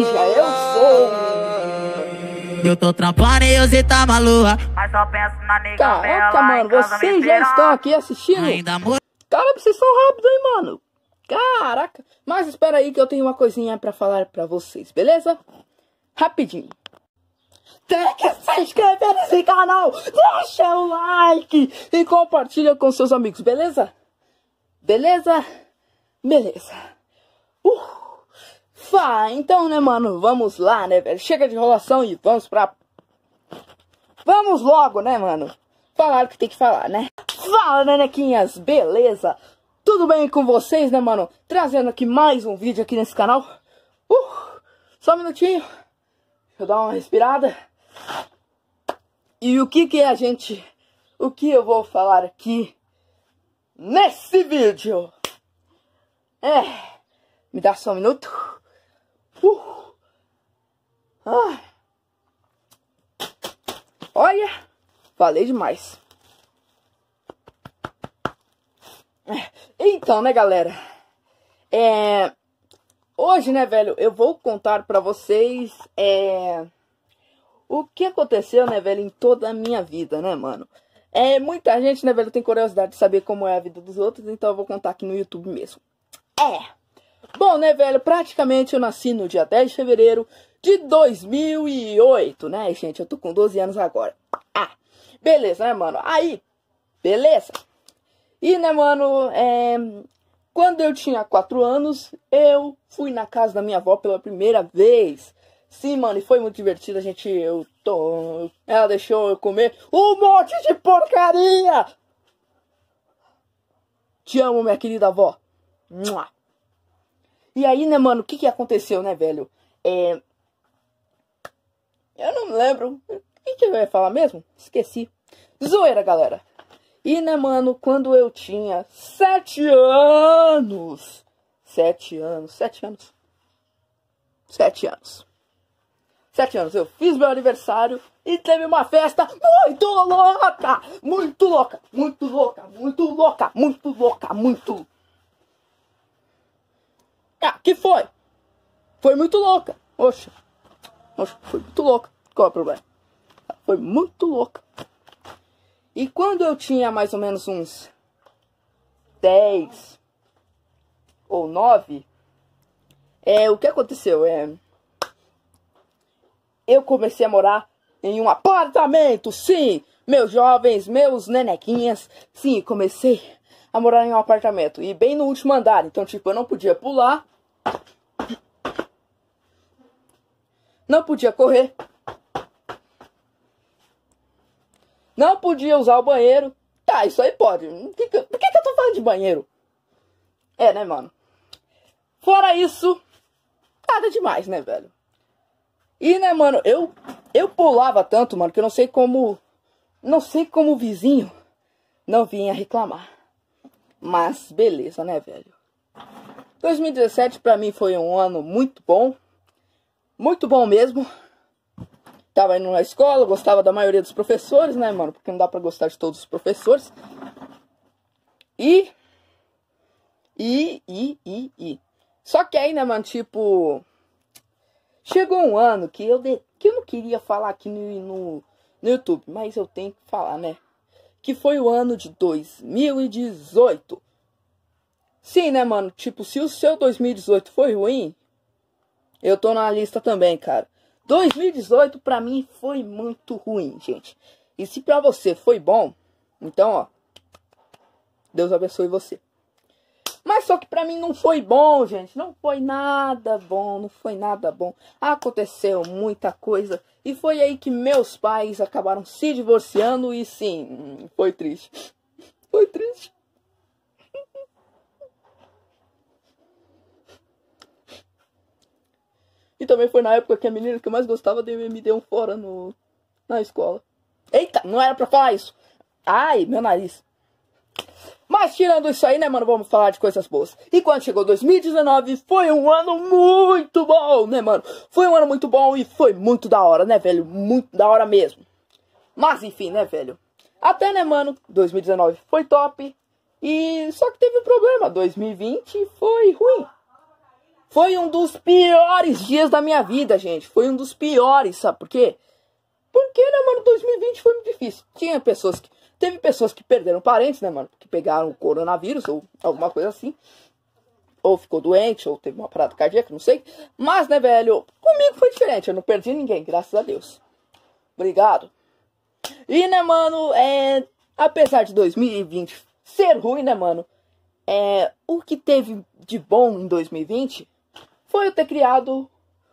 ninja, eu sou. Eu tô trampando e você maluca. Mas só penso na nega Caraca, mano, vocês já estão aqui assistindo? Ainda Cara, vocês são rápidos, hein, mano? Caraca. Mas espera aí que eu tenho uma coisinha pra falar pra vocês, beleza? Rapidinho. Tem que se inscrever nesse canal, deixa o like e compartilha com seus amigos, beleza? Beleza? Beleza. Uh! Fá, então né, mano, vamos lá, né, velho? Chega de enrolação e vamos pra. Vamos logo, né, mano? Falar o que tem que falar, né? Fala, nenequinhas, beleza? Tudo bem com vocês, né, mano? Trazendo aqui mais um vídeo aqui nesse canal. Uh, só um minutinho. Deixa eu dar uma respirada. E o que que a gente... O que eu vou falar aqui nesse vídeo? É... Me dá só um minuto. Uh. Ai! Olha, falei demais. É, então, né, galera? É... Hoje, né, velho, eu vou contar pra vocês é... o que aconteceu, né, velho, em toda a minha vida, né, mano? É, muita gente, né, velho, tem curiosidade de saber como é a vida dos outros, então eu vou contar aqui no YouTube mesmo. É... Bom, né, velho? Praticamente eu nasci no dia 10 de fevereiro de 2008, né, gente? Eu tô com 12 anos agora. Ah, beleza, né, mano? Aí, beleza. E, né, mano, é... quando eu tinha 4 anos, eu fui na casa da minha avó pela primeira vez. Sim, mano, e foi muito divertido. A gente, eu tô. Ela deixou eu comer um monte de porcaria! Te amo, minha querida avó. Mua. E aí, né, mano, o que que aconteceu, né, velho? É... Eu não lembro. O que que eu ia falar mesmo? Esqueci. Zoeira, galera. E, né, mano, quando eu tinha sete anos... Sete anos, sete anos. Sete anos. Sete anos, eu fiz meu aniversário e teve uma festa muito louca! Muito louca, muito louca, muito louca, muito louca, muito ah, que foi? Foi muito louca. Oxa. Oxa, foi muito louca. Qual é o problema? Foi muito louca. E quando eu tinha mais ou menos uns 10 ou 9, é, o que aconteceu? É, eu comecei a morar em um apartamento, sim! Meus jovens, meus nenequinhas, sim, comecei a morar em um apartamento. E bem no último andar. Então, tipo, eu não podia pular. Não podia correr. Não podia usar o banheiro. Tá, isso aí pode. Por que, que, eu tô falando de banheiro? É, né, mano? Fora isso, nada demais, né, velho? E, né, mano, eu, eu pulava tanto, mano, que eu não sei como. Não sei como o vizinho não vinha reclamar. Mas beleza, né, velho? 2017 para mim foi um ano muito bom. Muito bom mesmo. Tava indo na escola, gostava da maioria dos professores, né, mano? Porque não dá para gostar de todos os professores. E e e e e só que aí, né, mano, tipo chegou um ano que eu de... que eu não queria falar aqui no, no no YouTube, mas eu tenho que falar, né? que foi o ano de 2018. Sim, né, mano? Tipo, se o seu 2018 foi ruim, eu tô na lista também, cara. 2018 para mim foi muito ruim, gente. E se para você foi bom, então, ó, Deus abençoe você. Mas só que para mim não foi bom, gente. Não foi nada bom, não foi nada bom. Aconteceu muita coisa. E foi aí que meus pais acabaram se divorciando e sim, foi triste. Foi triste. E também foi na época que a menina que eu mais gostava de, me deu um fora no, na escola. Eita, não era pra falar isso. Ai, meu nariz. Mas tirando isso aí, né, mano, vamos falar de coisas boas. E quando chegou 2019, foi um ano muito bom, né, mano? Foi um ano muito bom e foi muito da hora, né, velho? Muito da hora mesmo. Mas enfim, né, velho? Até, né, mano, 2019 foi top. E só que teve um problema, 2020 foi ruim. Foi um dos piores dias da minha vida, gente. Foi um dos piores, sabe por quê? Porque, né, mano, 2020 foi muito difícil. Tinha pessoas que Teve pessoas que perderam parentes, né, mano? Que pegaram coronavírus ou alguma coisa assim. Ou ficou doente, ou teve uma parada cardíaca, não sei. Mas, né, velho, comigo foi diferente. Eu não perdi ninguém, graças a Deus. Obrigado. E, né, mano, é... apesar de 2020 ser ruim, né, mano? É... O que teve de bom em 2020 foi eu ter criado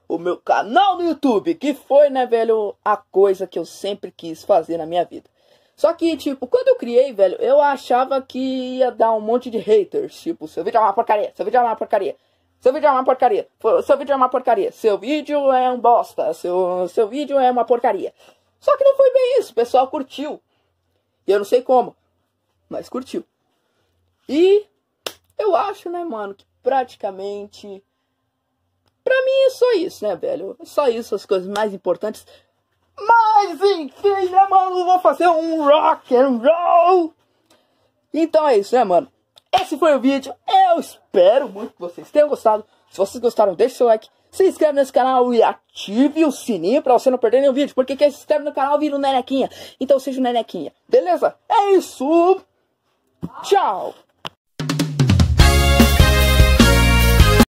o meu canal no YouTube, que foi, né, velho, a coisa que eu sempre quis fazer na minha vida. Só que, tipo, quando eu criei, velho, eu achava que ia dar um monte de haters. Tipo, seu vídeo é uma porcaria, seu vídeo é uma porcaria. Seu vídeo é uma porcaria, seu vídeo é uma porcaria, seu vídeo é um bosta, seu, seu vídeo é uma porcaria. Só que não foi bem isso, o pessoal curtiu. E eu não sei como, mas curtiu. E eu acho, né, mano, que praticamente. Pra mim é só isso, né, velho? Só isso, as coisas mais importantes. Mas enfim, né, mano? Vou fazer um rock and roll. Então é isso, né, mano? Esse foi o vídeo. Eu espero muito que vocês tenham gostado. Se vocês gostaram, deixe seu like. Se inscreve nesse canal e ative o sininho pra você não perder nenhum vídeo. Porque quem se inscreve no canal vira o um Nenequinha. Então seja o um Nenequinha. Beleza? É isso. Tchau.